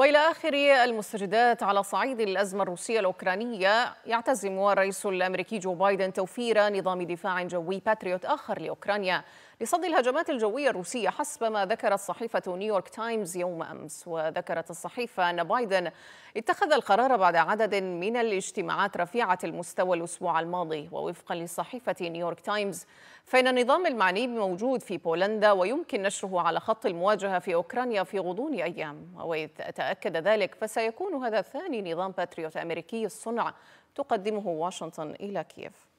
والى اخر المستجدات على صعيد الازمه الروسيه الاوكرانيه يعتزم الرئيس الامريكي جو بايدن توفير نظام دفاع جوي باتريوت اخر لاوكرانيا لصد الهجمات الجوية الروسية حسب ما ذكرت صحيفة نيويورك تايمز يوم أمس وذكرت الصحيفة أن بايدن اتخذ القرار بعد عدد من الاجتماعات رفيعة المستوى الأسبوع الماضي ووفقا لصحيفة نيويورك تايمز فإن النظام المعني موجود في بولندا ويمكن نشره على خط المواجهة في أوكرانيا في غضون أيام وإذ تأكد ذلك فسيكون هذا ثاني نظام باتريوت أمريكي الصنع تقدمه واشنطن إلى كييف